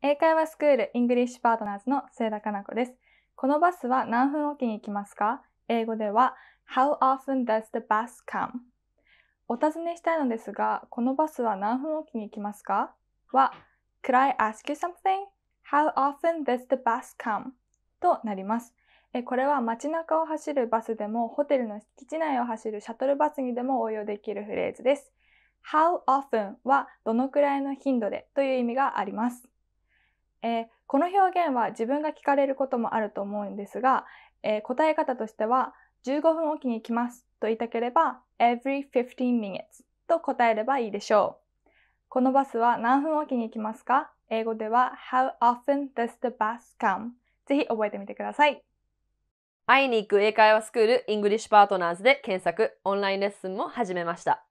英会話スクールイングリッシュパートナーズの末田かな子です。このバスは何分おきに行きますか英語では How often does the bus come? お尋ねしたいのですが、このバスは何分おきに行きますかは Could I ask you something? How often does the bus come? となります。えこれは街中を走るバスでもホテルの敷地内を走るシャトルバスにでも応用できるフレーズです。How often はどのくらいの頻度でという意味があります。えー、この表現は自分が聞かれることもあると思うんですが、えー、答え方としては15分おきに来ますと言いたければ every 15 minutes と答えればいいでしょう。このバスは何分おきに来ますか英語では How often does the bus come? ぜひ覚えてみてください。会いに行く英会話スクール English Partners で検索、オンラインレッスンも始めました。